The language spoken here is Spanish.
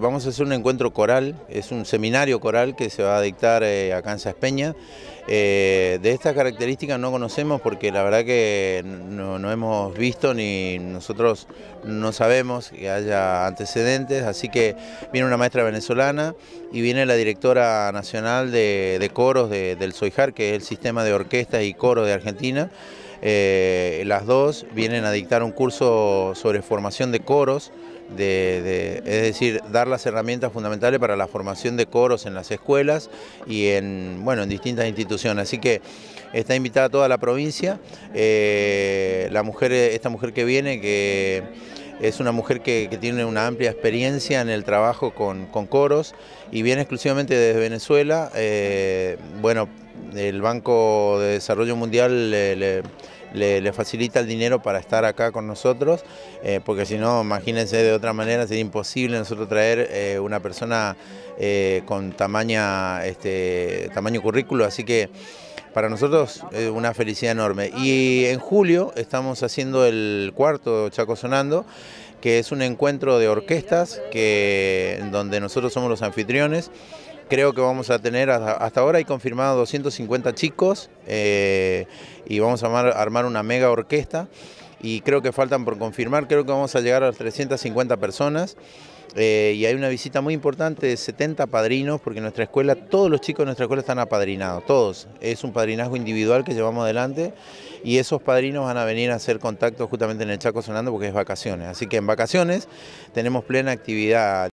Vamos a hacer un encuentro coral, es un seminario coral que se va a dictar a eh, acá en eh, de estas características no conocemos porque la verdad que no, hemos visto ni nosotros no sabemos que haya antecedentes, así que viene una maestra venezolana y viene la directora nacional de, coros del SOIJAR, que es el sistema de orquestas y coros de Argentina. Eh, las dos vienen a dictar un curso sobre formación de coros, es decir, dar las herramientas fundamentales para la formación de coros en las escuelas y en, bueno, en distintas instituciones. Así que está invitada toda la provincia, eh, la mujer, esta mujer que viene, que es una mujer que, tiene una amplia experiencia en el trabajo con, coros y viene exclusivamente desde Venezuela. Eh, bueno, el Banco de Desarrollo Mundial le le, facilita el dinero para estar acá con nosotros, eh, porque si no, imagínense de otra manera, sería imposible nosotros traer eh, una persona eh, con tamaña, este, tamaño currículo, así que para nosotros es una felicidad enorme. Y en julio estamos haciendo el cuarto Chaco Sonando, que es un encuentro de orquestas que, donde nosotros somos los anfitriones. Creo que vamos a tener, hasta ahora hay confirmado 250 chicos eh, y vamos a armar, una mega orquesta y creo que faltan por confirmar, creo que vamos a llegar a 350 personas. Eh, y hay una visita muy importante de 70 padrinos, porque nuestra escuela, todos los chicos de nuestra escuela están apadrinados, todos. Es un padrinazgo individual que llevamos adelante y esos padrinos van a venir a hacer contacto justamente en el Chaco Sonando porque es vacaciones. Así que en vacaciones tenemos plena actividad.